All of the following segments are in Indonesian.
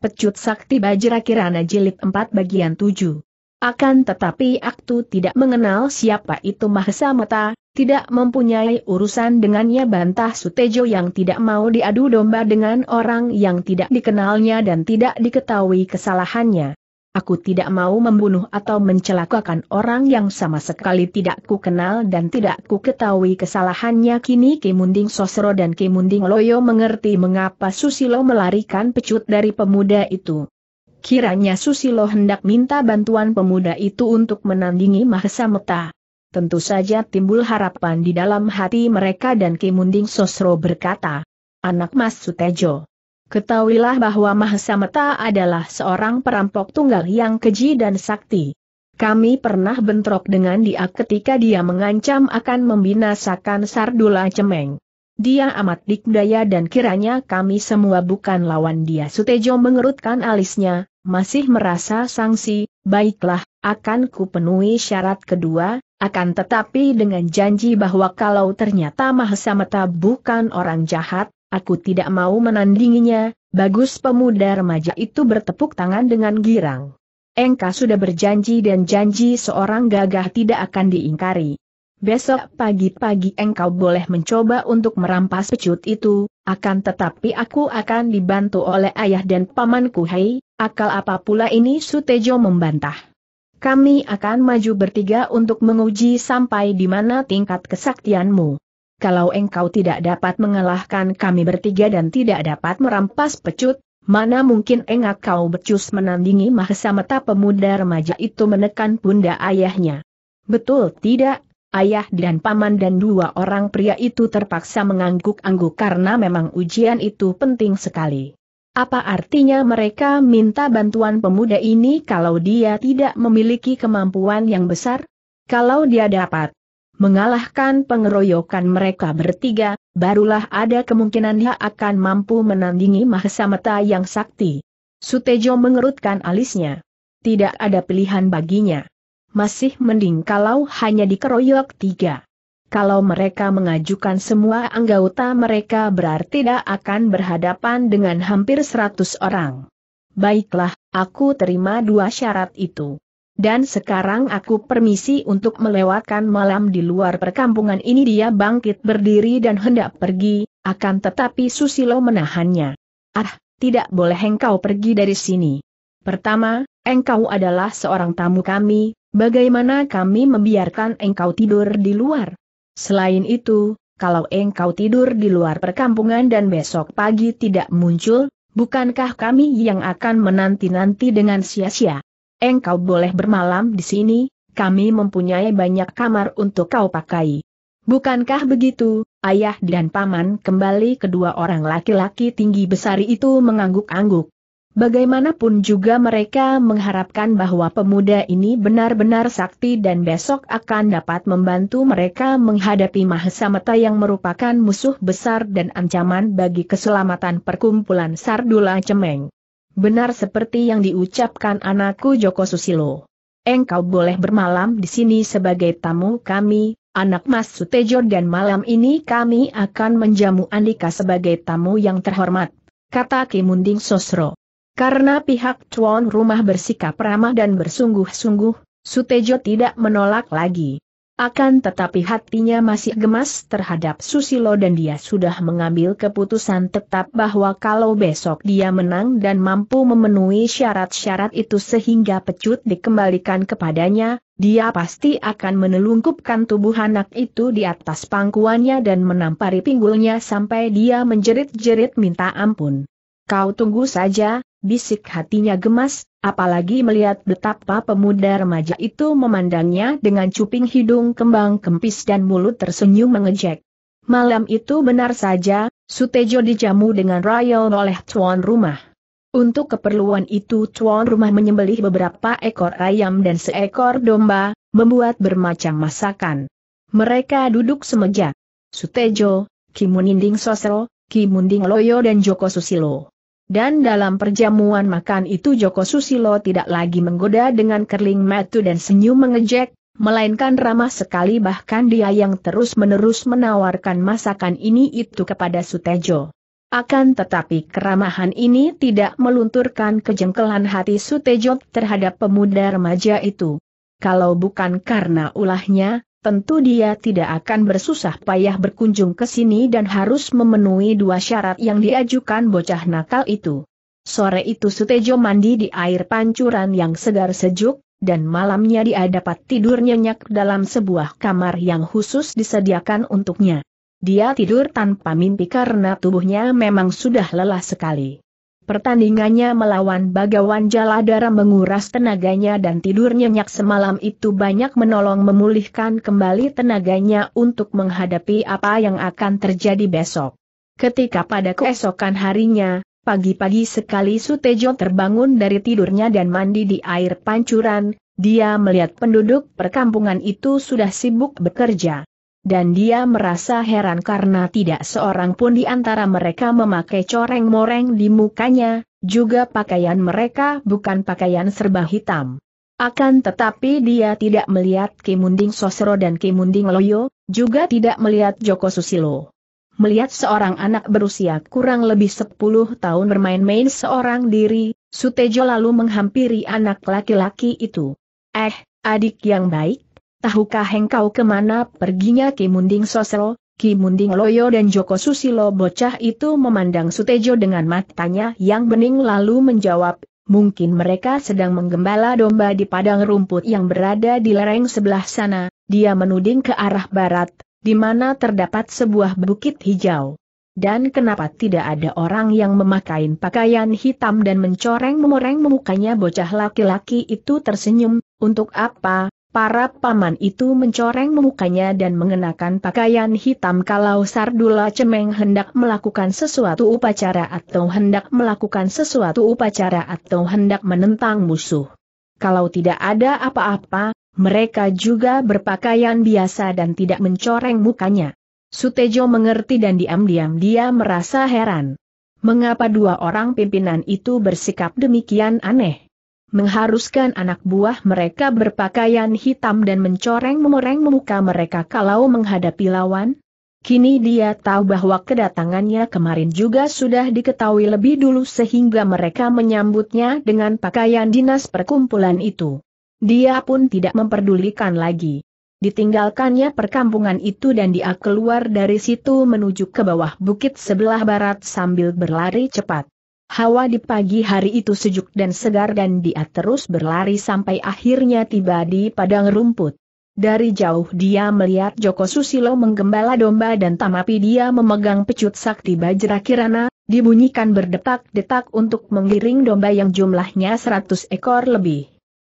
Pecut Sakti Bajra Kirana Jilid 4 Bagian 7 akan tetapi Aktu tidak mengenal siapa itu Mahesa Mata, tidak mempunyai urusan dengannya bantah Sutejo yang tidak mau diadu domba dengan orang yang tidak dikenalnya dan tidak diketahui kesalahannya. Aku tidak mau membunuh atau mencelakakan orang yang sama sekali tidak ku kenal dan tidak ku ketahui kesalahannya kini Kimunding Sosro dan Kimunding Loyo mengerti mengapa Susilo melarikan pecut dari pemuda itu. Kiranya Susilo hendak minta bantuan pemuda itu untuk menandingi Mahesa Meta. Tentu saja timbul harapan di dalam hati mereka dan Kimunding Sosro berkata, Anak Mas Sutejo Ketahuilah bahwa Mahasameta adalah seorang perampok tunggal yang keji dan sakti. Kami pernah bentrok dengan dia ketika dia mengancam akan membinasakan Sardula Cemeng. Dia amat dikdaya dan kiranya kami semua bukan lawan dia. Sutejo mengerutkan alisnya, masih merasa sanksi. baiklah, akan kupenuhi syarat kedua, akan tetapi dengan janji bahwa kalau ternyata Mahasameta bukan orang jahat, Aku tidak mau menandinginya, bagus pemuda remaja itu bertepuk tangan dengan girang. Engka sudah berjanji dan janji seorang gagah tidak akan diingkari. Besok pagi-pagi engkau boleh mencoba untuk merampas pecut itu, akan tetapi aku akan dibantu oleh ayah dan pamanku hei, akal apa pula ini Sutejo membantah. Kami akan maju bertiga untuk menguji sampai di mana tingkat kesaktianmu kalau engkau tidak dapat mengalahkan kami bertiga dan tidak dapat merampas pecut, mana mungkin engak kau becus menandingi mahesa meta pemuda remaja itu menekan bunda ayahnya. Betul tidak, ayah dan paman dan dua orang pria itu terpaksa mengangguk-angguk karena memang ujian itu penting sekali. Apa artinya mereka minta bantuan pemuda ini kalau dia tidak memiliki kemampuan yang besar? Kalau dia dapat, mengalahkan pengeroyokan mereka bertiga, barulah ada kemungkinan dia akan mampu menandingi Mahesameta yang sakti. Sutejo mengerutkan alisnya. Tidak ada pilihan baginya. Masih mending kalau hanya dikeroyok tiga. Kalau mereka mengajukan semua anggota mereka berarti tidak akan berhadapan dengan hampir seratus orang. Baiklah, aku terima dua syarat itu. Dan sekarang aku permisi untuk melewatkan malam di luar perkampungan ini dia bangkit berdiri dan hendak pergi, akan tetapi Susilo menahannya. Ah, tidak boleh engkau pergi dari sini. Pertama, engkau adalah seorang tamu kami, bagaimana kami membiarkan engkau tidur di luar? Selain itu, kalau engkau tidur di luar perkampungan dan besok pagi tidak muncul, bukankah kami yang akan menanti-nanti dengan sia-sia? Engkau boleh bermalam di sini, kami mempunyai banyak kamar untuk kau pakai. Bukankah begitu, ayah dan paman kembali kedua orang laki-laki tinggi besar itu mengangguk-angguk. Bagaimanapun juga mereka mengharapkan bahwa pemuda ini benar-benar sakti dan besok akan dapat membantu mereka menghadapi Mahasamata yang merupakan musuh besar dan ancaman bagi keselamatan perkumpulan Sardula Cemeng benar seperti yang diucapkan anakku Joko Susilo. Engkau boleh bermalam di sini sebagai tamu kami, anak Mas Sutejo dan malam ini kami akan menjamu Andika sebagai tamu yang terhormat, kata Kimunding Sosro. Karena pihak tuan rumah bersikap ramah dan bersungguh-sungguh, Sutejo tidak menolak lagi. Akan tetapi hatinya masih gemas terhadap Susilo dan dia sudah mengambil keputusan tetap bahwa kalau besok dia menang dan mampu memenuhi syarat-syarat itu sehingga pecut dikembalikan kepadanya, dia pasti akan menelungkupkan tubuh anak itu di atas pangkuannya dan menampari pinggulnya sampai dia menjerit-jerit minta ampun. Kau tunggu saja, bisik hatinya gemas, apalagi melihat betapa pemuda remaja itu memandangnya dengan cuping hidung kembang kempis dan mulut tersenyum mengejek. Malam itu benar saja, Sutejo dijamu dengan royal oleh tuan rumah. Untuk keperluan itu tuan rumah menyembelih beberapa ekor ayam dan seekor domba, membuat bermacam masakan. Mereka duduk semeja. Sutejo, Kimuninding Sosro, Kimunding Loyo dan Joko Susilo. Dan dalam perjamuan makan itu Joko Susilo tidak lagi menggoda dengan kerling metu dan senyum mengejek, melainkan ramah sekali bahkan dia yang terus-menerus menawarkan masakan ini itu kepada Sutejo. Akan tetapi keramahan ini tidak melunturkan kejengkelan hati Sutejo terhadap pemuda remaja itu. Kalau bukan karena ulahnya, tentu dia tidak akan bersusah payah berkunjung ke sini dan harus memenuhi dua syarat yang diajukan bocah nakal itu. Sore itu Sutejo mandi di air pancuran yang segar sejuk, dan malamnya dia dapat tidur nyenyak dalam sebuah kamar yang khusus disediakan untuknya. Dia tidur tanpa mimpi karena tubuhnya memang sudah lelah sekali. Pertandingannya melawan Bagawan Jaladara menguras tenaganya dan tidur nyenyak semalam itu banyak menolong memulihkan kembali tenaganya untuk menghadapi apa yang akan terjadi besok. Ketika pada keesokan harinya, pagi-pagi sekali Sutejo terbangun dari tidurnya dan mandi di air pancuran, dia melihat penduduk perkampungan itu sudah sibuk bekerja. Dan dia merasa heran karena tidak seorang pun di antara mereka memakai coreng-moreng di mukanya, juga pakaian mereka bukan pakaian serba hitam. Akan tetapi dia tidak melihat Kimunding Sosro dan Kimunding Loyo, juga tidak melihat Joko Susilo. Melihat seorang anak berusia kurang lebih 10 tahun bermain-main seorang diri, Sutejo lalu menghampiri anak laki-laki itu. Eh, adik yang baik, tahukah engkau kemana perginya Ki Munding Sosro, Ki Munding Loyo dan Joko Susilo bocah itu memandang Sutejo dengan matanya yang bening lalu menjawab, mungkin mereka sedang menggembala domba di padang rumput yang berada di lereng sebelah sana, dia menuding ke arah barat, di mana terdapat sebuah bukit hijau. Dan kenapa tidak ada orang yang memakai pakaian hitam dan mencoreng-memoreng memukanya bocah laki-laki itu tersenyum, untuk apa, Para paman itu mencoreng mukanya dan mengenakan pakaian hitam kalau Sardula Cemeng hendak melakukan sesuatu upacara atau hendak melakukan sesuatu upacara atau hendak menentang musuh. Kalau tidak ada apa-apa, mereka juga berpakaian biasa dan tidak mencoreng mukanya. Sutejo mengerti dan diam-diam dia merasa heran. Mengapa dua orang pimpinan itu bersikap demikian aneh? mengharuskan anak buah mereka berpakaian hitam dan mencoreng-memoreng muka mereka kalau menghadapi lawan? Kini dia tahu bahwa kedatangannya kemarin juga sudah diketahui lebih dulu sehingga mereka menyambutnya dengan pakaian dinas perkumpulan itu. Dia pun tidak memperdulikan lagi. Ditinggalkannya perkampungan itu dan dia keluar dari situ menuju ke bawah bukit sebelah barat sambil berlari cepat. Hawa di pagi hari itu sejuk dan segar dan dia terus berlari sampai akhirnya tiba di padang rumput. Dari jauh dia melihat Joko Susilo menggembala domba dan tamapi dia memegang pecut sakti bajra kirana, dibunyikan berdetak-detak untuk mengiring domba yang jumlahnya 100 ekor lebih.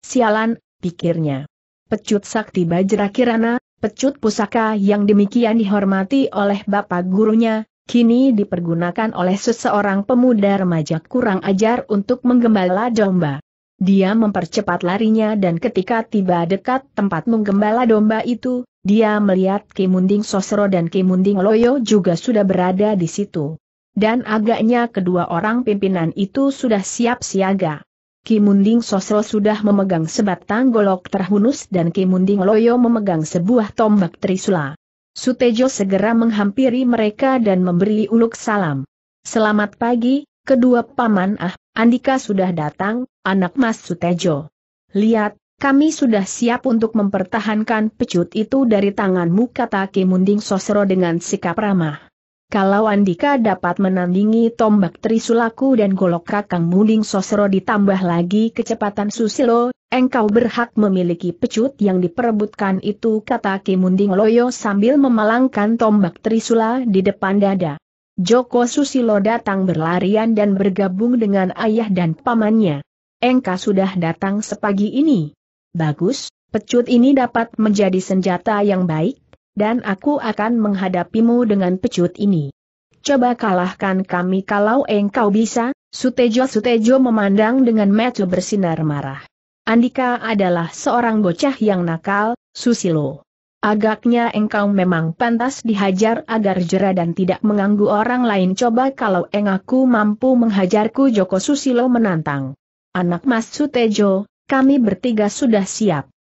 Sialan, pikirnya. Pecut sakti bajra kirana, pecut pusaka yang demikian dihormati oleh bapak gurunya, kini dipergunakan oleh seseorang pemuda remaja kurang ajar untuk menggembala domba. Dia mempercepat larinya dan ketika tiba dekat tempat menggembala domba itu, dia melihat Kimunding Sosro dan Kimunding Loyo juga sudah berada di situ. Dan agaknya kedua orang pimpinan itu sudah siap siaga. Kimunding Sosro sudah memegang sebatang golok terhunus dan Kimunding Loyo memegang sebuah tombak trisula. Sutejo segera menghampiri mereka dan memberi uluk salam. Selamat pagi, kedua paman ah, Andika sudah datang, anak mas Sutejo. Lihat, kami sudah siap untuk mempertahankan pecut itu dari tanganmu kata Kimunding Sosro dengan sikap ramah. Kalau Andika dapat menandingi tombak Trisulaku dan golok kakang Muding Sosro ditambah lagi kecepatan Susilo, engkau berhak memiliki pecut yang diperebutkan itu kata Ki Munding Loyo sambil memalangkan tombak Trisula di depan dada. Joko Susilo datang berlarian dan bergabung dengan ayah dan pamannya. Engka sudah datang sepagi ini. Bagus, pecut ini dapat menjadi senjata yang baik, dan aku akan menghadapimu dengan pecut ini. Coba kalahkan kami kalau engkau bisa, Sutejo Sutejo memandang dengan metu bersinar marah. Andika adalah seorang bocah yang nakal, Susilo. Agaknya engkau memang pantas dihajar agar jera dan tidak mengganggu orang lain coba kalau engaku mampu menghajarku Joko Susilo menantang. Anak Mas Sutejo, kami bertiga sudah siap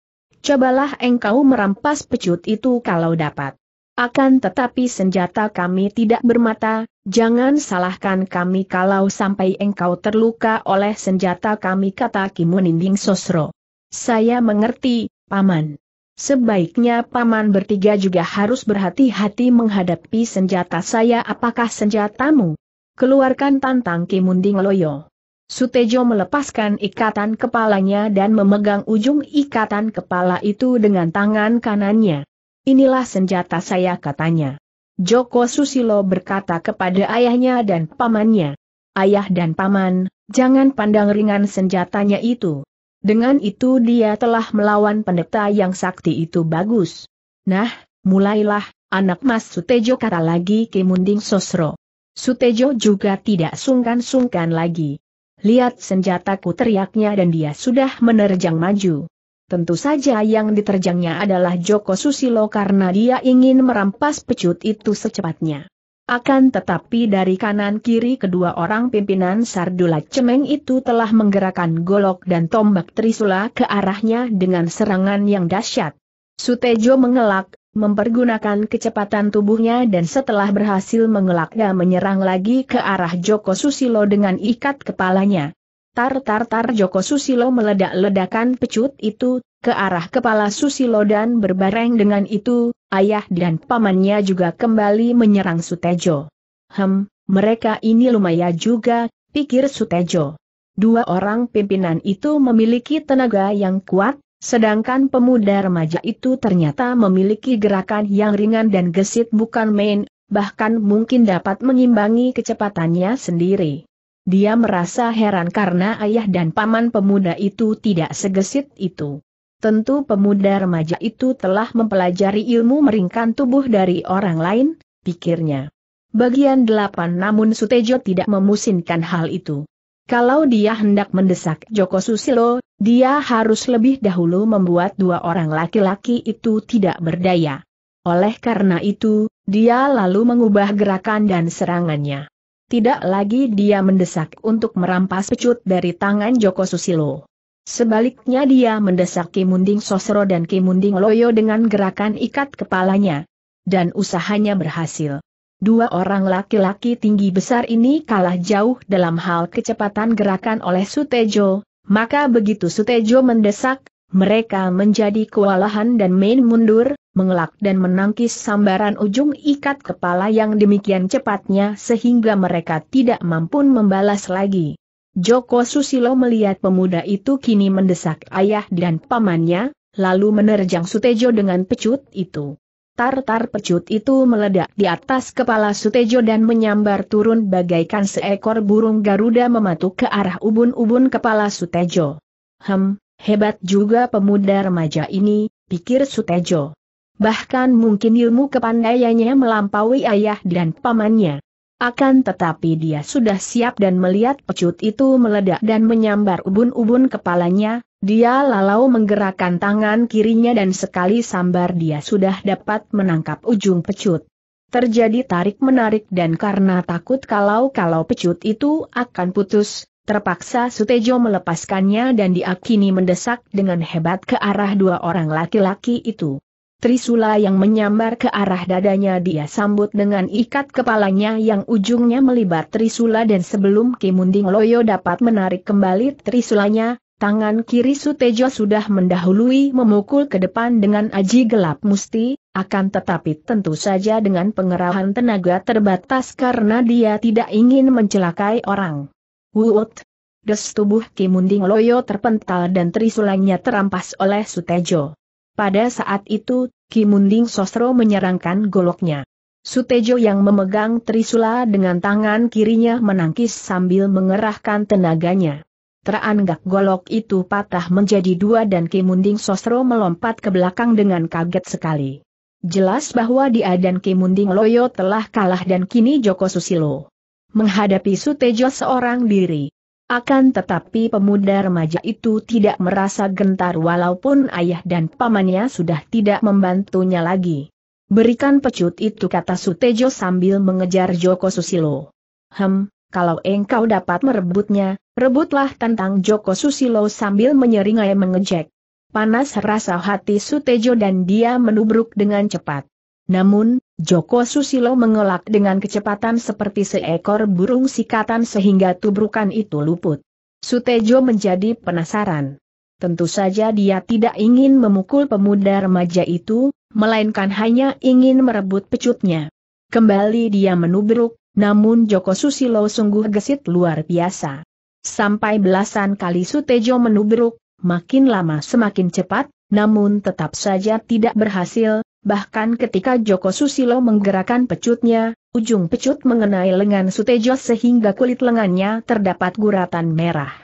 cobalah engkau merampas pecut itu kalau dapat. Akan tetapi senjata kami tidak bermata, jangan salahkan kami kalau sampai engkau terluka oleh senjata kami kata Kimuninding Sosro. Saya mengerti, Paman. Sebaiknya Paman bertiga juga harus berhati-hati menghadapi senjata saya apakah senjatamu? Keluarkan tantang Kimunding Loyo. Sutejo melepaskan ikatan kepalanya dan memegang ujung ikatan kepala itu dengan tangan kanannya. Inilah senjata saya katanya. Joko Susilo berkata kepada ayahnya dan pamannya. Ayah dan paman, jangan pandang ringan senjatanya itu. Dengan itu dia telah melawan pendeta yang sakti itu bagus. Nah, mulailah, anak mas Sutejo kata lagi Kimunding Sosro. Sutejo juga tidak sungkan-sungkan lagi lihat senjataku teriaknya dan dia sudah menerjang maju. Tentu saja yang diterjangnya adalah Joko Susilo karena dia ingin merampas pecut itu secepatnya. Akan tetapi dari kanan kiri kedua orang pimpinan Sardula Cemeng itu telah menggerakkan golok dan tombak Trisula ke arahnya dengan serangan yang dahsyat. Sutejo mengelak, mempergunakan kecepatan tubuhnya dan setelah berhasil mengelaknya menyerang lagi ke arah Joko Susilo dengan ikat kepalanya. Tar-tar-tar Joko Susilo meledak-ledakan pecut itu, ke arah kepala Susilo dan berbareng dengan itu, ayah dan pamannya juga kembali menyerang Sutejo. Hem, mereka ini lumayan juga, pikir Sutejo. Dua orang pimpinan itu memiliki tenaga yang kuat, Sedangkan pemuda remaja itu ternyata memiliki gerakan yang ringan dan gesit bukan main, bahkan mungkin dapat mengimbangi kecepatannya sendiri. Dia merasa heran karena ayah dan paman pemuda itu tidak segesit itu. Tentu pemuda remaja itu telah mempelajari ilmu meringkan tubuh dari orang lain, pikirnya. Bagian 8 Namun Sutejo tidak memusinkan hal itu. Kalau dia hendak mendesak Joko Susilo, dia harus lebih dahulu membuat dua orang laki-laki itu tidak berdaya. Oleh karena itu, dia lalu mengubah gerakan dan serangannya. Tidak lagi dia mendesak untuk merampas pecut dari tangan Joko Susilo. Sebaliknya dia mendesak Kimunding Sosro dan Kimunding Loyo dengan gerakan ikat kepalanya. Dan usahanya berhasil. Dua orang laki-laki tinggi besar ini kalah jauh dalam hal kecepatan gerakan oleh Sutejo, maka begitu Sutejo mendesak, mereka menjadi kewalahan dan main mundur, mengelak dan menangkis sambaran ujung ikat kepala yang demikian cepatnya sehingga mereka tidak mampu membalas lagi. Joko Susilo melihat pemuda itu kini mendesak ayah dan pamannya, lalu menerjang Sutejo dengan pecut itu. Tartar pecut itu meledak di atas kepala Sutejo dan menyambar turun bagaikan seekor burung Garuda mematuk ke arah ubun-ubun kepala Sutejo. Hem, hebat juga pemuda remaja ini, pikir Sutejo. Bahkan mungkin ilmu kepandaiannya melampaui ayah dan pamannya. Akan tetapi dia sudah siap dan melihat pecut itu meledak dan menyambar ubun-ubun kepalanya, dia lalu menggerakkan tangan kirinya dan sekali sambar dia sudah dapat menangkap ujung pecut. Terjadi tarik-menarik dan karena takut kalau-kalau pecut itu akan putus, terpaksa Sutejo melepaskannya dan diakini mendesak dengan hebat ke arah dua orang laki-laki itu. Trisula yang menyambar ke arah dadanya dia sambut dengan ikat kepalanya yang ujungnya melibat Trisula dan sebelum Kimunding Loyo dapat menarik kembali Trisulanya, Tangan kiri Sutejo sudah mendahului memukul ke depan dengan aji gelap musti, akan tetapi tentu saja dengan pengerahan tenaga terbatas karena dia tidak ingin mencelakai orang. Wut! Des tubuh Kimunding Loyo terpental dan trisulanya terampas oleh Sutejo. Pada saat itu, Kimunding Sosro menyerangkan goloknya. Sutejo yang memegang trisula dengan tangan kirinya menangkis sambil mengerahkan tenaganya teranggak golok itu patah menjadi dua dan Kimunding Sosro melompat ke belakang dengan kaget sekali. Jelas bahwa dia dan Kimunding Loyo telah kalah dan kini Joko Susilo menghadapi Sutejo seorang diri. Akan tetapi pemuda remaja itu tidak merasa gentar walaupun ayah dan pamannya sudah tidak membantunya lagi. Berikan pecut itu kata Sutejo sambil mengejar Joko Susilo. Hem, kalau engkau dapat merebutnya, rebutlah tentang Joko Susilo sambil menyeringai mengejek. Panas rasa hati Sutejo dan dia menubruk dengan cepat. Namun, Joko Susilo mengelak dengan kecepatan seperti seekor burung sikatan sehingga tubrukan itu luput. Sutejo menjadi penasaran. Tentu saja dia tidak ingin memukul pemuda remaja itu, melainkan hanya ingin merebut pecutnya. Kembali dia menubruk, namun Joko Susilo sungguh gesit luar biasa. Sampai belasan kali Sutejo menubruk, makin lama semakin cepat, namun tetap saja tidak berhasil, bahkan ketika Joko Susilo menggerakkan pecutnya, ujung pecut mengenai lengan Sutejo sehingga kulit lengannya terdapat guratan merah.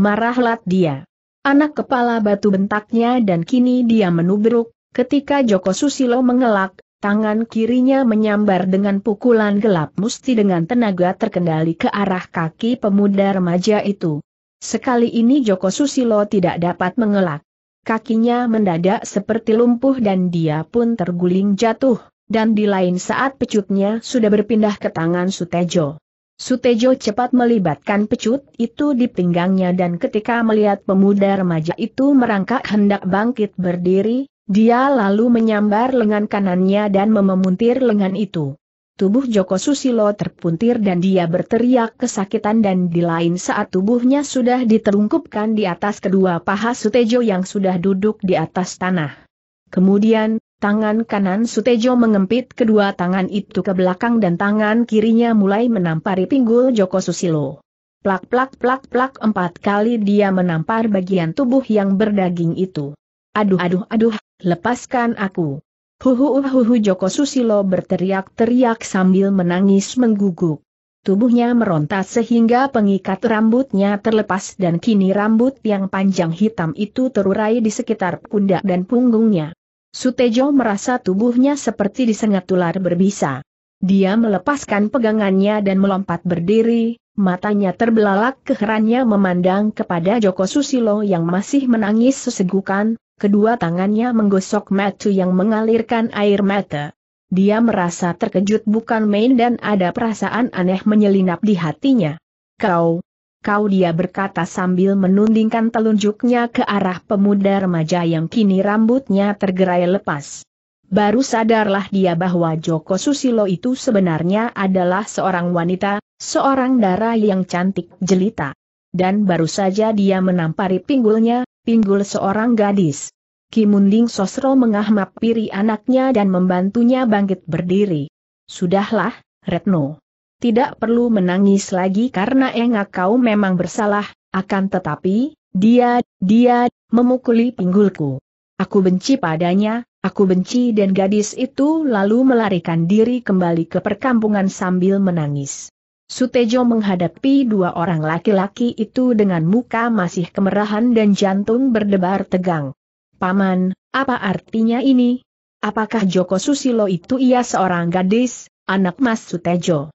Marahlah dia. Anak kepala batu bentaknya dan kini dia menubruk, ketika Joko Susilo mengelak, Tangan kirinya menyambar dengan pukulan gelap musti dengan tenaga terkendali ke arah kaki pemuda remaja itu. Sekali ini Joko Susilo tidak dapat mengelak. Kakinya mendadak seperti lumpuh dan dia pun terguling jatuh, dan di lain saat pecutnya sudah berpindah ke tangan Sutejo. Sutejo cepat melibatkan pecut itu di pinggangnya dan ketika melihat pemuda remaja itu merangkak hendak bangkit berdiri, dia lalu menyambar lengan kanannya dan mememuntir lengan itu. Tubuh Joko Susilo terpuntir dan dia berteriak kesakitan dan di lain saat tubuhnya sudah diterungkupkan di atas kedua paha Sutejo yang sudah duduk di atas tanah. Kemudian, tangan kanan Sutejo mengempit kedua tangan itu ke belakang dan tangan kirinya mulai menampari pinggul Joko Susilo. Plak plak plak plak empat kali dia menampar bagian tubuh yang berdaging itu. Aduh aduh aduh lepaskan aku. Huhu huhu Joko Susilo berteriak-teriak sambil menangis mengguguk. Tubuhnya meronta sehingga pengikat rambutnya terlepas dan kini rambut yang panjang hitam itu terurai di sekitar pundak dan punggungnya. Sutejo merasa tubuhnya seperti disengat ular berbisa. Dia melepaskan pegangannya dan melompat berdiri, Matanya terbelalak keherannya memandang kepada Joko Susilo yang masih menangis sesegukan, kedua tangannya menggosok mata yang mengalirkan air mata. Dia merasa terkejut bukan main dan ada perasaan aneh menyelinap di hatinya. Kau, kau dia berkata sambil menundingkan telunjuknya ke arah pemuda remaja yang kini rambutnya tergerai lepas. Baru sadarlah dia bahwa Joko Susilo itu sebenarnya adalah seorang wanita, seorang darah yang cantik jelita. Dan baru saja dia menampari pinggulnya, pinggul seorang gadis. Kimunding Sosro mengahmap piri anaknya dan membantunya bangkit berdiri. Sudahlah, Retno. Tidak perlu menangis lagi karena engak kau memang bersalah, akan tetapi, dia, dia, memukuli pinggulku. Aku benci padanya, aku benci dan gadis itu lalu melarikan diri kembali ke perkampungan sambil menangis. Sutejo menghadapi dua orang laki-laki itu dengan muka masih kemerahan dan jantung berdebar tegang. Paman, apa artinya ini? Apakah Joko Susilo itu ia seorang gadis, anak Mas Sutejo?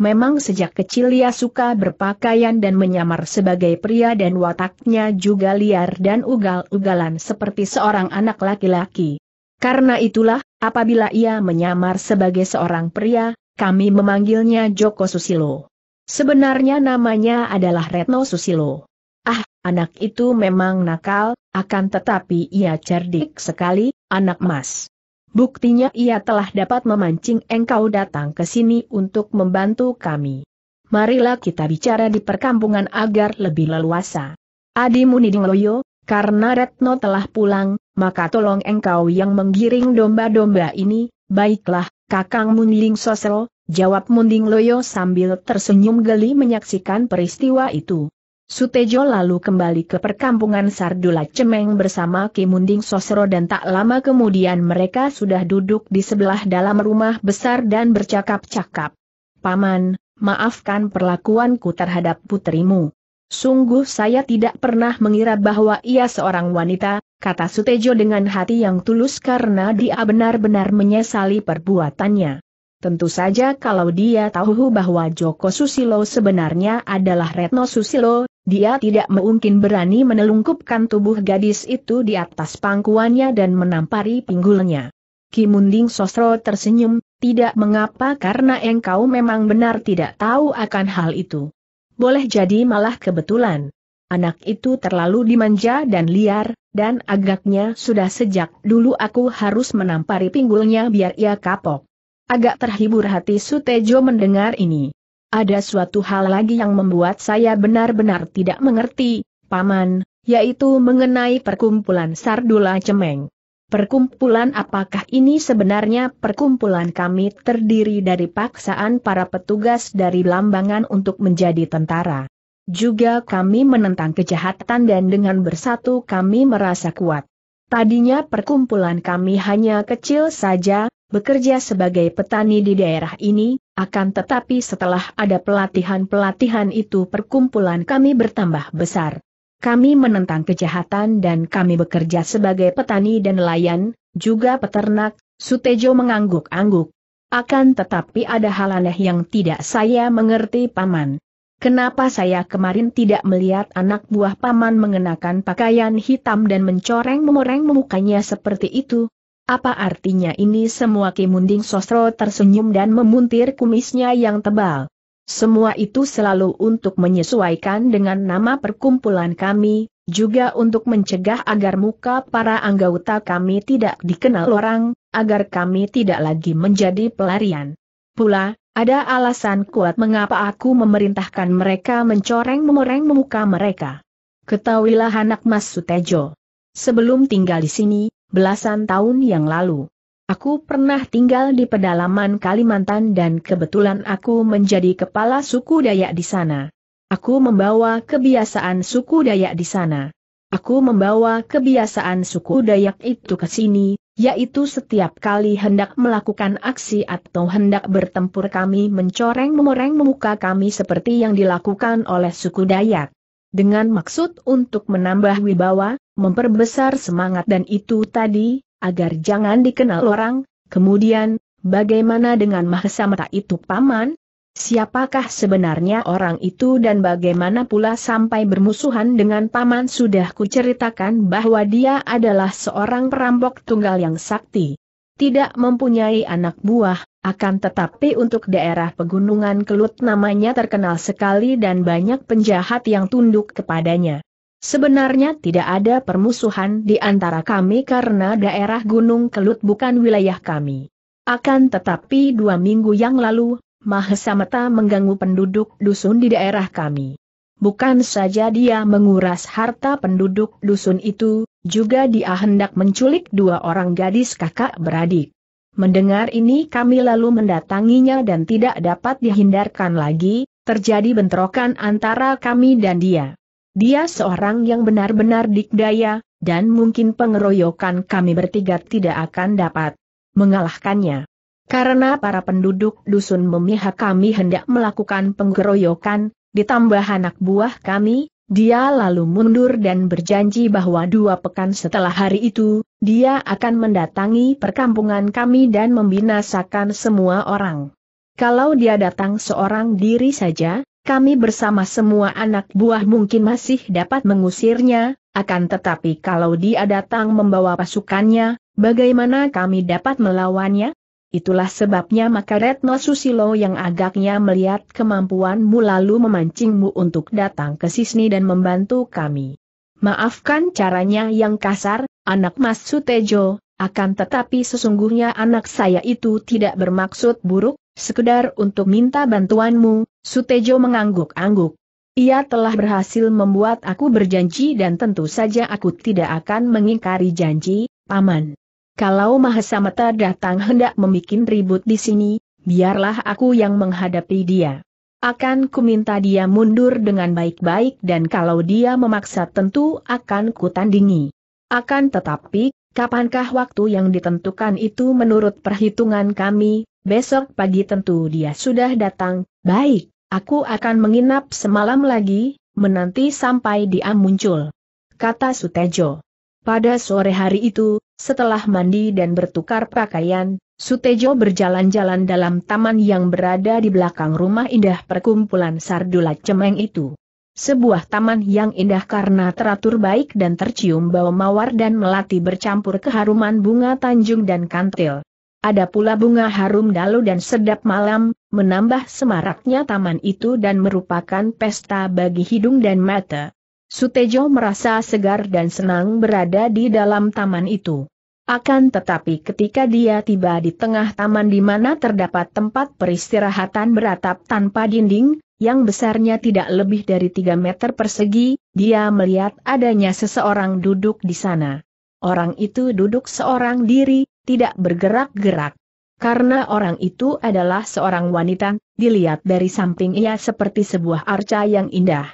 Memang sejak kecil ia suka berpakaian dan menyamar sebagai pria dan wataknya juga liar dan ugal-ugalan seperti seorang anak laki-laki. Karena itulah, apabila ia menyamar sebagai seorang pria, kami memanggilnya Joko Susilo. Sebenarnya namanya adalah Retno Susilo. Ah, anak itu memang nakal, akan tetapi ia cerdik sekali, anak mas. Buktinya ia telah dapat memancing engkau datang ke sini untuk membantu kami. Marilah kita bicara di perkampungan agar lebih leluasa. Adi Muniding Loyo, karena Retno telah pulang, maka tolong engkau yang menggiring domba-domba ini, baiklah, Kakang Munling Sosro, jawab Munding Loyo sambil tersenyum geli menyaksikan peristiwa itu. Sutejo lalu kembali ke perkampungan Sardula Cemeng bersama Kimunding Sosro dan tak lama kemudian mereka sudah duduk di sebelah dalam rumah besar dan bercakap-cakap. Paman, maafkan perlakuanku terhadap putrimu. Sungguh saya tidak pernah mengira bahwa ia seorang wanita, kata Sutejo dengan hati yang tulus karena dia benar-benar menyesali perbuatannya. Tentu saja kalau dia tahu bahwa Joko Susilo sebenarnya adalah Retno Susilo, dia tidak mungkin berani menelungkupkan tubuh gadis itu di atas pangkuannya dan menampari pinggulnya. Kimunding Sosro tersenyum, tidak mengapa karena engkau memang benar tidak tahu akan hal itu. Boleh jadi malah kebetulan. Anak itu terlalu dimanja dan liar, dan agaknya sudah sejak dulu aku harus menampari pinggulnya biar ia kapok. Agak terhibur hati Sutejo mendengar ini. Ada suatu hal lagi yang membuat saya benar-benar tidak mengerti, Paman, yaitu mengenai perkumpulan Sardula Cemeng. Perkumpulan apakah ini sebenarnya perkumpulan kami terdiri dari paksaan para petugas dari lambangan untuk menjadi tentara. Juga kami menentang kejahatan dan dengan bersatu kami merasa kuat. Tadinya perkumpulan kami hanya kecil saja, bekerja sebagai petani di daerah ini, akan tetapi setelah ada pelatihan-pelatihan itu perkumpulan kami bertambah besar. Kami menentang kejahatan dan kami bekerja sebagai petani dan nelayan, juga peternak, Sutejo mengangguk-angguk. Akan tetapi ada hal aneh yang tidak saya mengerti paman. Kenapa saya kemarin tidak melihat anak buah paman mengenakan pakaian hitam dan mencoreng-memoreng mukanya seperti itu, apa artinya ini semua Kimunding Sosro tersenyum dan memuntir kumisnya yang tebal. Semua itu selalu untuk menyesuaikan dengan nama perkumpulan kami, juga untuk mencegah agar muka para anggota kami tidak dikenal orang, agar kami tidak lagi menjadi pelarian. Pula, ada alasan kuat mengapa aku memerintahkan mereka mencoreng-memoreng muka mereka. Ketahuilah anak Mas Sutejo. Sebelum tinggal di sini, belasan tahun yang lalu. Aku pernah tinggal di pedalaman Kalimantan dan kebetulan aku menjadi kepala suku Dayak di sana. Aku membawa kebiasaan suku Dayak di sana. Aku membawa kebiasaan suku Dayak itu ke sini, yaitu setiap kali hendak melakukan aksi atau hendak bertempur kami mencoreng-memoreng muka kami seperti yang dilakukan oleh suku Dayak dengan maksud untuk menambah wibawa, memperbesar semangat dan itu tadi, agar jangan dikenal orang, kemudian, bagaimana dengan Mahasamata itu paman? Siapakah sebenarnya orang itu dan bagaimana pula sampai bermusuhan dengan paman sudah kuceritakan bahwa dia adalah seorang perampok tunggal yang sakti tidak mempunyai anak buah, akan tetapi untuk daerah pegunungan Kelut namanya terkenal sekali dan banyak penjahat yang tunduk kepadanya. Sebenarnya tidak ada permusuhan di antara kami karena daerah Gunung Kelut bukan wilayah kami. Akan tetapi dua minggu yang lalu, Mahesa Meta mengganggu penduduk dusun di daerah kami. Bukan saja dia menguras harta penduduk dusun itu, juga dia hendak menculik dua orang gadis kakak beradik. Mendengar ini kami lalu mendatanginya dan tidak dapat dihindarkan lagi, terjadi bentrokan antara kami dan dia. Dia seorang yang benar-benar dikdaya, dan mungkin pengeroyokan kami bertiga tidak akan dapat mengalahkannya. Karena para penduduk dusun memihak kami hendak melakukan pengeroyokan ditambah anak buah kami, dia lalu mundur dan berjanji bahwa dua pekan setelah hari itu, dia akan mendatangi perkampungan kami dan membinasakan semua orang. Kalau dia datang seorang diri saja, kami bersama semua anak buah mungkin masih dapat mengusirnya, akan tetapi kalau dia datang membawa pasukannya, bagaimana kami dapat melawannya? Itulah sebabnya maka Retno Susilo yang agaknya melihat kemampuanmu lalu memancingmu untuk datang ke Sisni dan membantu kami. Maafkan caranya yang kasar, anak Mas Sutejo, akan tetapi sesungguhnya anak saya itu tidak bermaksud buruk, sekedar untuk minta bantuanmu, Sutejo mengangguk-angguk. Ia telah berhasil membuat aku berjanji dan tentu saja aku tidak akan mengingkari janji, Paman. Kalau Mahesa Mata datang hendak membuat ribut di sini, biarlah aku yang menghadapi dia. Akan kuminta dia mundur dengan baik-baik dan kalau dia memaksa tentu akan kutandingi. Akan tetapi, kapankah waktu yang ditentukan itu menurut perhitungan kami, besok pagi tentu dia sudah datang, baik, aku akan menginap semalam lagi, menanti sampai dia muncul. Kata Sutejo. Pada sore hari itu, setelah mandi dan bertukar pakaian, Sutejo berjalan-jalan dalam taman yang berada di belakang rumah indah perkumpulan Sardula Cemeng itu. Sebuah taman yang indah karena teratur baik dan tercium bau mawar dan melati bercampur keharuman bunga tanjung dan kantil. Ada pula bunga harum dalu dan sedap malam, menambah semaraknya taman itu dan merupakan pesta bagi hidung dan mata. Sutejo merasa segar dan senang berada di dalam taman itu. Akan tetapi ketika dia tiba di tengah taman di mana terdapat tempat peristirahatan beratap tanpa dinding, yang besarnya tidak lebih dari 3 meter persegi, dia melihat adanya seseorang duduk di sana. Orang itu duduk seorang diri, tidak bergerak-gerak. Karena orang itu adalah seorang wanita, dilihat dari samping ia seperti sebuah arca yang indah.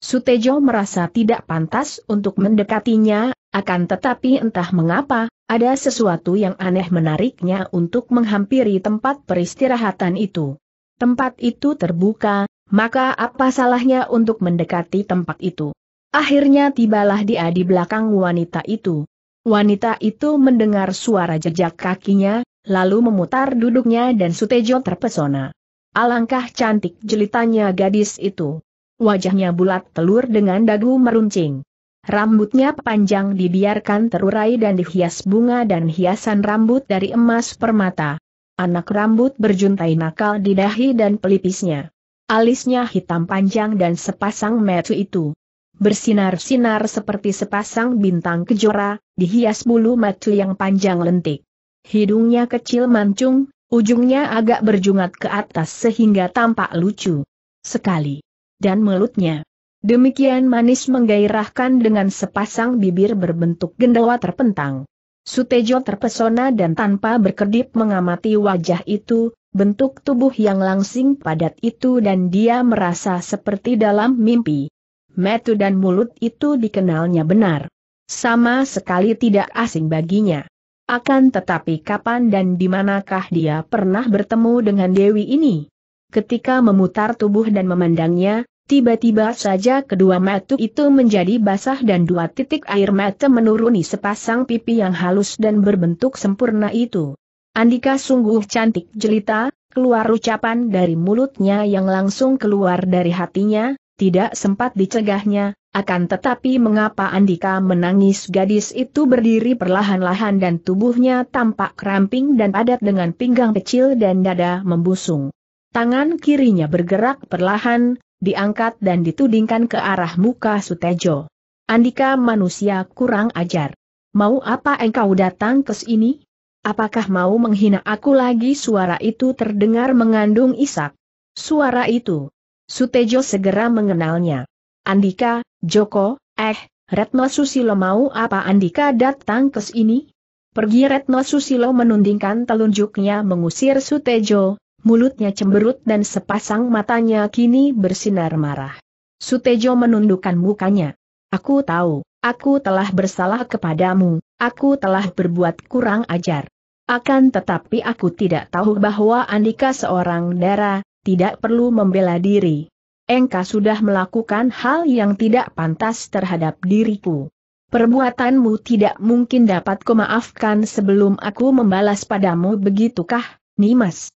Sutejo merasa tidak pantas untuk mendekatinya, akan tetapi entah mengapa, ada sesuatu yang aneh menariknya untuk menghampiri tempat peristirahatan itu. Tempat itu terbuka, maka apa salahnya untuk mendekati tempat itu? Akhirnya tibalah dia di belakang wanita itu. Wanita itu mendengar suara jejak kakinya, lalu memutar duduknya dan Sutejo terpesona. Alangkah cantik jelitanya gadis itu. Wajahnya bulat telur dengan dagu meruncing. Rambutnya panjang dibiarkan terurai dan dihias bunga dan hiasan rambut dari emas permata. Anak rambut berjuntai nakal di dahi dan pelipisnya. Alisnya hitam panjang dan sepasang metu itu. Bersinar-sinar seperti sepasang bintang kejora, dihias bulu metu yang panjang lentik. Hidungnya kecil mancung, ujungnya agak berjungat ke atas sehingga tampak lucu sekali. Dan mulutnya Demikian manis menggairahkan dengan sepasang bibir berbentuk gendawa terpentang. Sutejo terpesona dan tanpa berkedip mengamati wajah itu, bentuk tubuh yang langsing padat itu dan dia merasa seperti dalam mimpi. Metu dan mulut itu dikenalnya benar. Sama sekali tidak asing baginya. Akan tetapi kapan dan di manakah dia pernah bertemu dengan Dewi ini? Ketika memutar tubuh dan memandangnya, Tiba-tiba saja kedua mata itu menjadi basah dan dua titik air mata menuruni sepasang pipi yang halus dan berbentuk sempurna itu. Andika sungguh cantik jelita, keluar ucapan dari mulutnya yang langsung keluar dari hatinya, tidak sempat dicegahnya, akan tetapi mengapa Andika menangis gadis itu berdiri perlahan-lahan dan tubuhnya tampak keramping dan padat dengan pinggang kecil dan dada membusung. Tangan kirinya bergerak perlahan, diangkat dan ditudingkan ke arah muka Sutejo. Andika manusia kurang ajar. Mau apa engkau datang ke sini? Apakah mau menghina aku lagi suara itu terdengar mengandung isak? Suara itu. Sutejo segera mengenalnya. Andika, Joko, eh, Retno Susilo mau apa Andika datang ke sini? Pergi Retno Susilo menundingkan telunjuknya mengusir Sutejo, mulutnya cemberut dan sepasang matanya kini bersinar marah. Sutejo menundukkan mukanya. Aku tahu, aku telah bersalah kepadamu, aku telah berbuat kurang ajar. Akan tetapi aku tidak tahu bahwa Andika seorang dara, tidak perlu membela diri. Engka sudah melakukan hal yang tidak pantas terhadap diriku. Perbuatanmu tidak mungkin dapat kumaafkan sebelum aku membalas padamu begitukah, Nimas?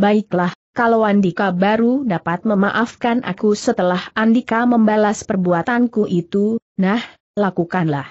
Baiklah, kalau Andika baru dapat memaafkan aku setelah Andika membalas perbuatanku itu, nah, lakukanlah.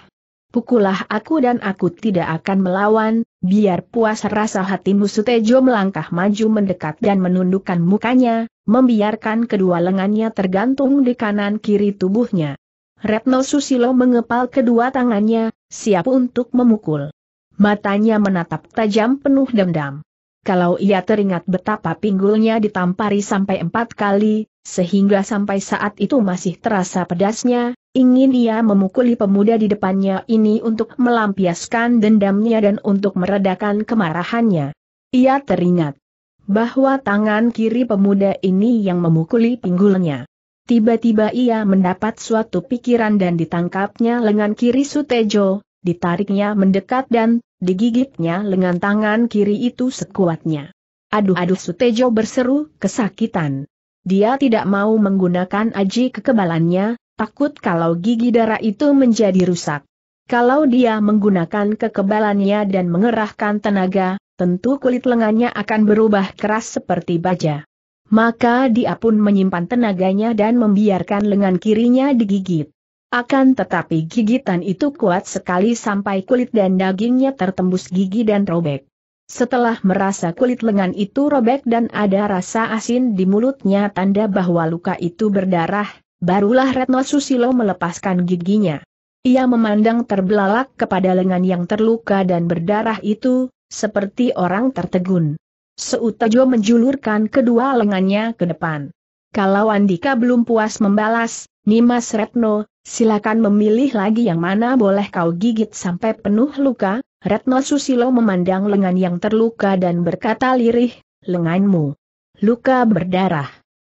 Pukullah aku dan aku tidak akan melawan, biar puas rasa hatimu Sutejo melangkah maju mendekat dan menundukkan mukanya, membiarkan kedua lengannya tergantung di kanan kiri tubuhnya. Retno Susilo mengepal kedua tangannya, siap untuk memukul. Matanya menatap tajam penuh dendam kalau ia teringat betapa pinggulnya ditampari sampai empat kali, sehingga sampai saat itu masih terasa pedasnya, ingin ia memukuli pemuda di depannya ini untuk melampiaskan dendamnya dan untuk meredakan kemarahannya. Ia teringat bahwa tangan kiri pemuda ini yang memukuli pinggulnya. Tiba-tiba ia mendapat suatu pikiran dan ditangkapnya lengan kiri Sutejo, ditariknya mendekat dan, digigitnya lengan tangan kiri itu sekuatnya. Aduh-aduh Sutejo berseru, kesakitan. Dia tidak mau menggunakan aji kekebalannya, takut kalau gigi darah itu menjadi rusak. Kalau dia menggunakan kekebalannya dan mengerahkan tenaga, tentu kulit lengannya akan berubah keras seperti baja. Maka dia pun menyimpan tenaganya dan membiarkan lengan kirinya digigit. Akan tetapi gigitan itu kuat sekali sampai kulit dan dagingnya tertembus gigi dan robek. Setelah merasa kulit lengan itu robek dan ada rasa asin di mulutnya tanda bahwa luka itu berdarah, barulah Retno Susilo melepaskan giginya. Ia memandang terbelalak kepada lengan yang terluka dan berdarah itu, seperti orang tertegun. Seutejo menjulurkan kedua lengannya ke depan. Kalau Andika belum puas membalas, Nimas Retno, Silakan memilih lagi yang mana boleh kau gigit sampai penuh luka, Retno Susilo memandang lengan yang terluka dan berkata lirih, lenganmu. Luka berdarah.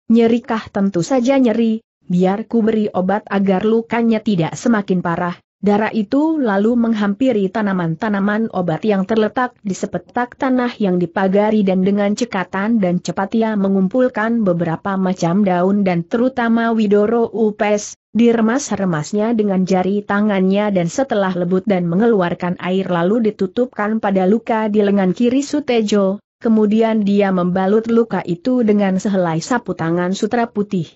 Nyerikah tentu saja nyeri, biar ku beri obat agar lukanya tidak semakin parah, Darah itu lalu menghampiri tanaman-tanaman obat yang terletak di sepetak tanah yang dipagari dan dengan cekatan dan cepat ia mengumpulkan beberapa macam daun dan terutama Widoro Upes, diremas-remasnya dengan jari tangannya dan setelah lebut dan mengeluarkan air lalu ditutupkan pada luka di lengan kiri Sutejo, kemudian dia membalut luka itu dengan sehelai sapu tangan sutra putih.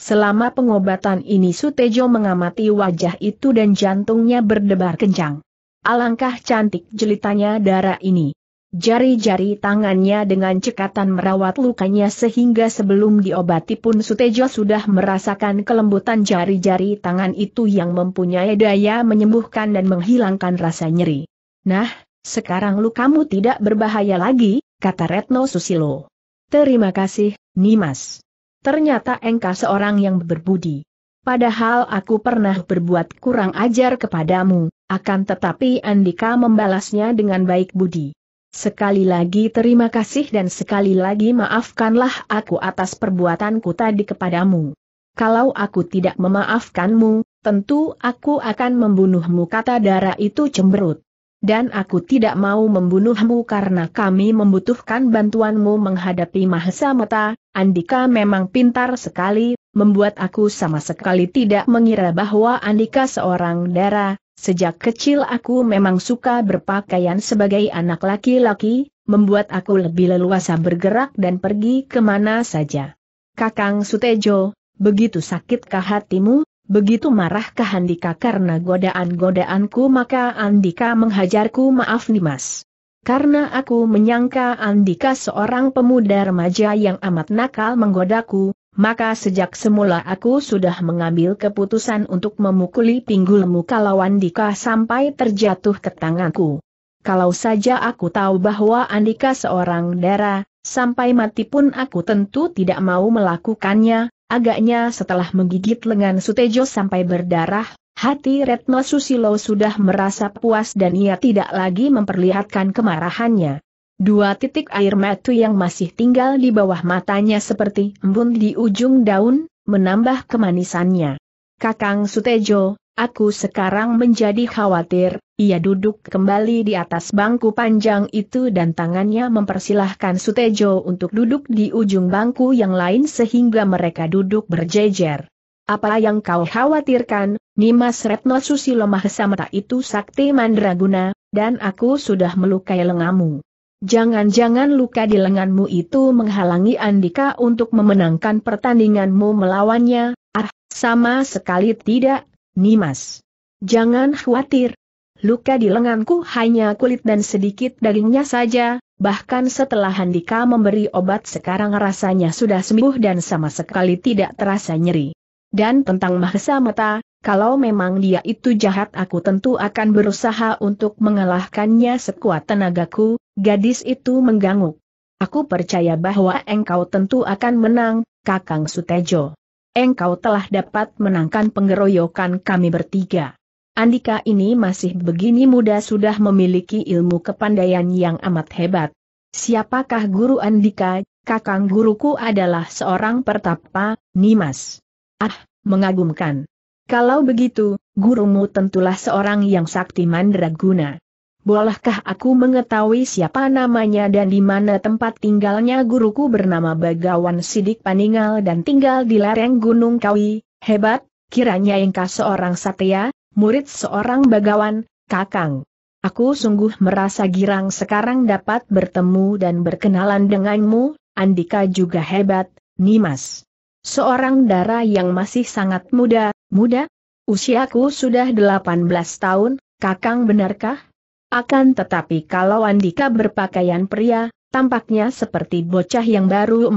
Selama pengobatan ini Sutejo mengamati wajah itu dan jantungnya berdebar kencang. Alangkah cantik jelitanya darah ini. Jari-jari tangannya dengan cekatan merawat lukanya sehingga sebelum diobati pun Sutejo sudah merasakan kelembutan jari-jari tangan itu yang mempunyai daya menyembuhkan dan menghilangkan rasa nyeri. Nah, sekarang lukamu tidak berbahaya lagi, kata Retno Susilo. Terima kasih, Nimas. Ternyata engkau seorang yang berbudi. Padahal aku pernah berbuat kurang ajar kepadamu, akan tetapi Andika membalasnya dengan baik budi. Sekali lagi terima kasih dan sekali lagi maafkanlah aku atas perbuatanku tadi kepadamu. Kalau aku tidak memaafkanmu, tentu aku akan membunuhmu kata darah itu cemberut. Dan aku tidak mau membunuhmu karena kami membutuhkan bantuanmu menghadapi Mahesa Meta. Andika memang pintar sekali, membuat aku sama sekali tidak mengira bahwa Andika seorang darah, Sejak kecil aku memang suka berpakaian sebagai anak laki-laki, membuat aku lebih leluasa bergerak dan pergi kemana saja. Kakang Sutejo, begitu sakitkah hatimu, begitu marahkah Andika karena godaan-godaanku maka Andika menghajarku maaf Nimas. Karena aku menyangka Andika seorang pemuda remaja yang amat nakal menggodaku, maka sejak semula aku sudah mengambil keputusan untuk memukuli pinggulmu kalau Andika sampai terjatuh ke tanganku. Kalau saja aku tahu bahwa Andika seorang dara, sampai mati pun aku tentu tidak mau melakukannya, agaknya setelah menggigit lengan Sutejo sampai berdarah, hati Retno Susilo sudah merasa puas dan ia tidak lagi memperlihatkan kemarahannya. Dua titik air matu yang masih tinggal di bawah matanya seperti embun di ujung daun, menambah kemanisannya. Kakang Sutejo, aku sekarang menjadi khawatir, ia duduk kembali di atas bangku panjang itu dan tangannya mempersilahkan Sutejo untuk duduk di ujung bangku yang lain sehingga mereka duduk berjejer. Apa yang kau khawatirkan, Nimas Retno Susilo Mahesa itu sakti mandraguna, dan aku sudah melukai lengamu. Jangan-jangan luka di lenganmu itu menghalangi Andika untuk memenangkan pertandinganmu melawannya, ah, sama sekali tidak, Nimas. Jangan khawatir. Luka di lenganku hanya kulit dan sedikit dagingnya saja, bahkan setelah Andika memberi obat sekarang rasanya sudah sembuh dan sama sekali tidak terasa nyeri. Dan tentang Mahesa Mata, kalau memang dia itu jahat aku tentu akan berusaha untuk mengalahkannya sekuat tenagaku, gadis itu mengganggu. Aku percaya bahwa engkau tentu akan menang, Kakang Sutejo. Engkau telah dapat menangkan penggeroyokan kami bertiga. Andika ini masih begini muda sudah memiliki ilmu kepandaian yang amat hebat. Siapakah guru Andika? Kakang guruku adalah seorang pertapa, Nimas. Ah, mengagumkan. Kalau begitu, gurumu tentulah seorang yang sakti mandraguna. Bolehkah aku mengetahui siapa namanya dan di mana tempat tinggalnya guruku bernama Bagawan Sidik Paningal dan tinggal di lereng Gunung Kawi, hebat, kiranya engkau seorang satya, murid seorang Bagawan, kakang. Aku sungguh merasa girang sekarang dapat bertemu dan berkenalan denganmu, Andika juga hebat, Nimas. Seorang dara yang masih sangat muda, Muda? Usiaku sudah 18 tahun, kakang benarkah? Akan tetapi kalau Andika berpakaian pria, tampaknya seperti bocah yang baru 14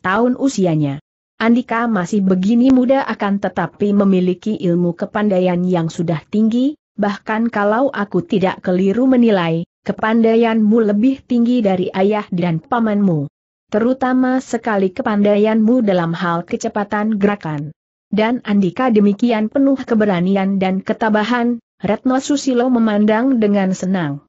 tahun usianya. Andika masih begini muda akan tetapi memiliki ilmu kepandaian yang sudah tinggi, bahkan kalau aku tidak keliru menilai, kepandaianmu lebih tinggi dari ayah dan pamanmu. Terutama sekali kepandaianmu dalam hal kecepatan gerakan. Dan andika demikian penuh keberanian dan ketabahan, Retno Susilo memandang dengan senang.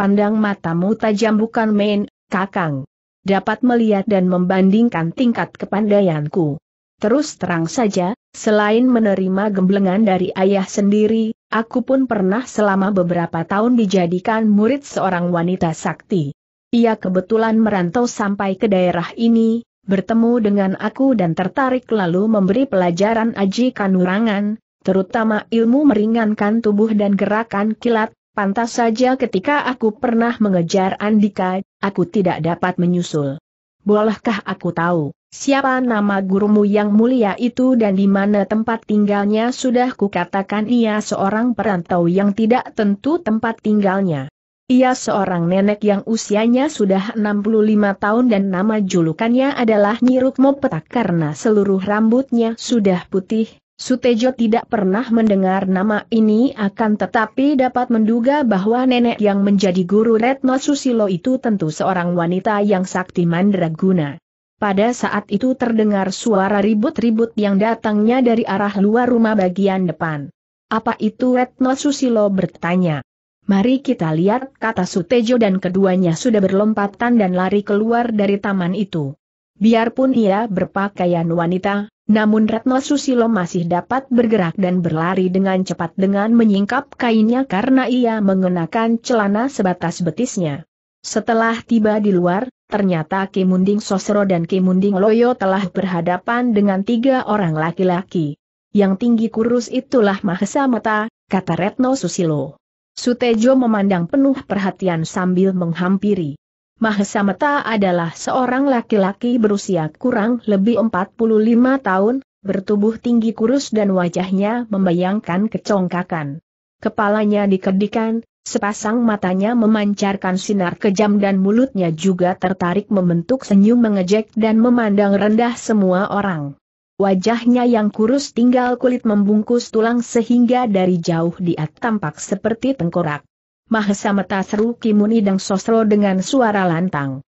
Pandang matamu tajam bukan main, kakang. Dapat melihat dan membandingkan tingkat kepandaianku. Terus terang saja, selain menerima gemblengan dari ayah sendiri, aku pun pernah selama beberapa tahun dijadikan murid seorang wanita sakti. Ia kebetulan merantau sampai ke daerah ini, bertemu dengan aku dan tertarik lalu memberi pelajaran aji kanurangan, terutama ilmu meringankan tubuh dan gerakan kilat, pantas saja ketika aku pernah mengejar Andika, aku tidak dapat menyusul. Bolehkah aku tahu, siapa nama gurumu yang mulia itu dan di mana tempat tinggalnya sudah kukatakan ia seorang perantau yang tidak tentu tempat tinggalnya. Ia seorang nenek yang usianya sudah 65 tahun dan nama julukannya adalah Nyirukmo Petak karena seluruh rambutnya sudah putih. Sutejo tidak pernah mendengar nama ini akan tetapi dapat menduga bahwa nenek yang menjadi guru Retno Susilo itu tentu seorang wanita yang sakti mandraguna. Pada saat itu terdengar suara ribut-ribut yang datangnya dari arah luar rumah bagian depan. Apa itu Retno Susilo bertanya. Mari kita lihat, kata Sutejo dan keduanya sudah berlompatan dan lari keluar dari taman itu. Biarpun ia berpakaian wanita, namun Retno Susilo masih dapat bergerak dan berlari dengan cepat dengan menyingkap kainnya karena ia mengenakan celana sebatas betisnya. Setelah tiba di luar, ternyata Kimunding Sosro dan Kimunding Loyo telah berhadapan dengan tiga orang laki-laki. Yang tinggi kurus itulah Mahesa Mata, kata Retno Susilo. Sutejo memandang penuh perhatian sambil menghampiri. Mahesa Meta adalah seorang laki-laki berusia kurang lebih 45 tahun, bertubuh tinggi kurus dan wajahnya membayangkan kecongkakan. Kepalanya dikedikan, sepasang matanya memancarkan sinar kejam dan mulutnya juga tertarik membentuk senyum mengejek dan memandang rendah semua orang. Wajahnya yang kurus tinggal kulit membungkus tulang sehingga dari jauh dia tampak seperti tengkorak. Mahesa Meta seru Kimuni dan Sosro dengan suara lantang.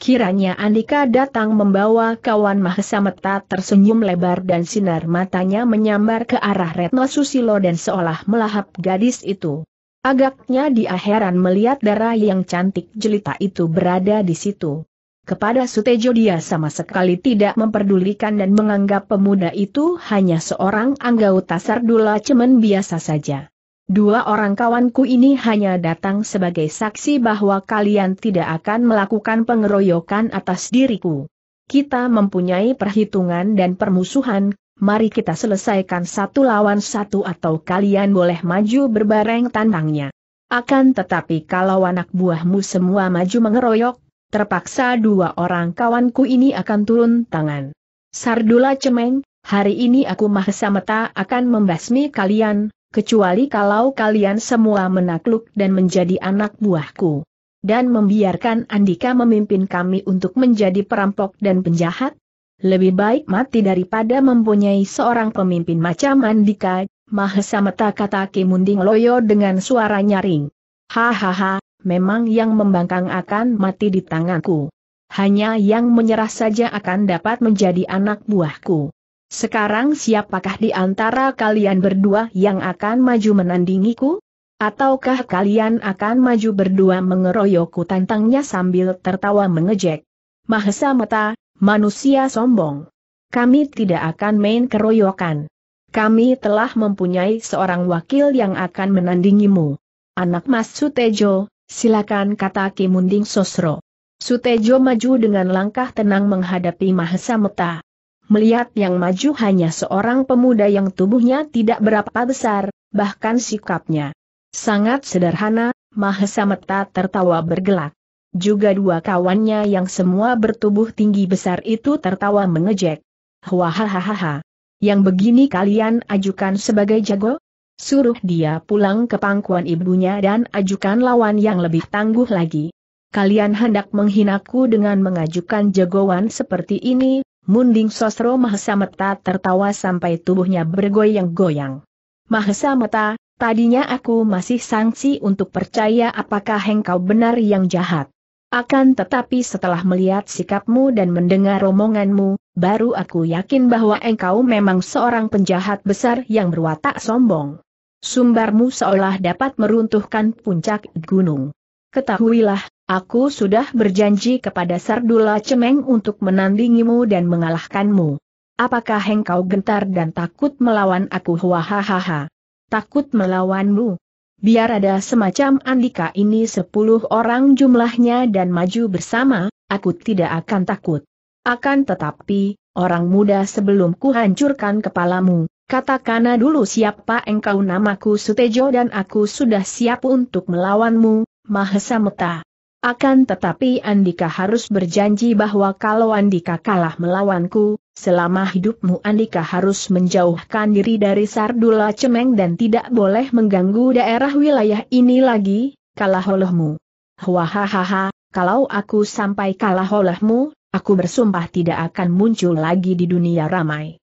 Kiranya Andika datang membawa kawan Mahesa Meta tersenyum lebar dan sinar matanya menyambar ke arah Retno Susilo dan seolah melahap gadis itu. Agaknya dia heran melihat darah yang cantik jelita itu berada di situ. Kepada Sutejo dia sama sekali tidak memperdulikan dan menganggap pemuda itu hanya seorang anggota sardula cemen biasa saja. Dua orang kawanku ini hanya datang sebagai saksi bahwa kalian tidak akan melakukan pengeroyokan atas diriku. Kita mempunyai perhitungan dan permusuhan, mari kita selesaikan satu lawan satu atau kalian boleh maju berbareng tantangnya. Akan tetapi kalau anak buahmu semua maju mengeroyok, Terpaksa dua orang kawanku ini akan turun tangan. Sardula cemeng, hari ini aku Mahesameta akan membasmi kalian, kecuali kalau kalian semua menakluk dan menjadi anak buahku. Dan membiarkan Andika memimpin kami untuk menjadi perampok dan penjahat? Lebih baik mati daripada mempunyai seorang pemimpin macam Andika, Mahesa kata Kimunding Loyo dengan suara nyaring. Hahaha, memang yang membangkang akan mati di tanganku. Hanya yang menyerah saja akan dapat menjadi anak buahku. Sekarang siapakah di antara kalian berdua yang akan maju menandingiku? Ataukah kalian akan maju berdua mengeroyokku tantangnya sambil tertawa mengejek? Mahesa mata, manusia sombong. Kami tidak akan main keroyokan. Kami telah mempunyai seorang wakil yang akan menandingimu. Anak Mas Sutejo, Silakan kata Ki Sosro. Sutejo maju dengan langkah tenang menghadapi Mahesa Meta. Melihat yang maju hanya seorang pemuda yang tubuhnya tidak berapa besar, bahkan sikapnya sangat sederhana, Mahesa Meta tertawa bergelak. Juga dua kawannya yang semua bertubuh tinggi besar itu tertawa mengejek. Hahaha. Yang begini kalian ajukan sebagai jago? suruh dia pulang ke pangkuan ibunya dan ajukan lawan yang lebih tangguh lagi. Kalian hendak menghinaku dengan mengajukan jagoan seperti ini, munding sosro Mahesa tertawa sampai tubuhnya bergoyang-goyang. Mahesa tadinya aku masih sanksi untuk percaya apakah engkau benar yang jahat. Akan tetapi setelah melihat sikapmu dan mendengar omonganmu, baru aku yakin bahwa engkau memang seorang penjahat besar yang berwatak sombong. Sumbarmu seolah dapat meruntuhkan puncak gunung. Ketahuilah, aku sudah berjanji kepada Sardula Cemeng untuk menandingimu dan mengalahkanmu. Apakah engkau gentar dan takut melawan aku? Hahaha. Takut melawanmu? Biar ada semacam Andika ini sepuluh orang jumlahnya dan maju bersama, aku tidak akan takut. Akan tetapi, orang muda sebelumku hancurkan kepalamu, Katakanlah dulu siapa engkau namaku Sutejo dan aku sudah siap untuk melawanmu, Mahesa Meta. Akan tetapi Andika harus berjanji bahwa kalau Andika kalah melawanku, selama hidupmu Andika harus menjauhkan diri dari Sardula Cemeng dan tidak boleh mengganggu daerah wilayah ini lagi, kalah olehmu. Hahaha, kalau aku sampai kalah olehmu, aku bersumpah tidak akan muncul lagi di dunia ramai.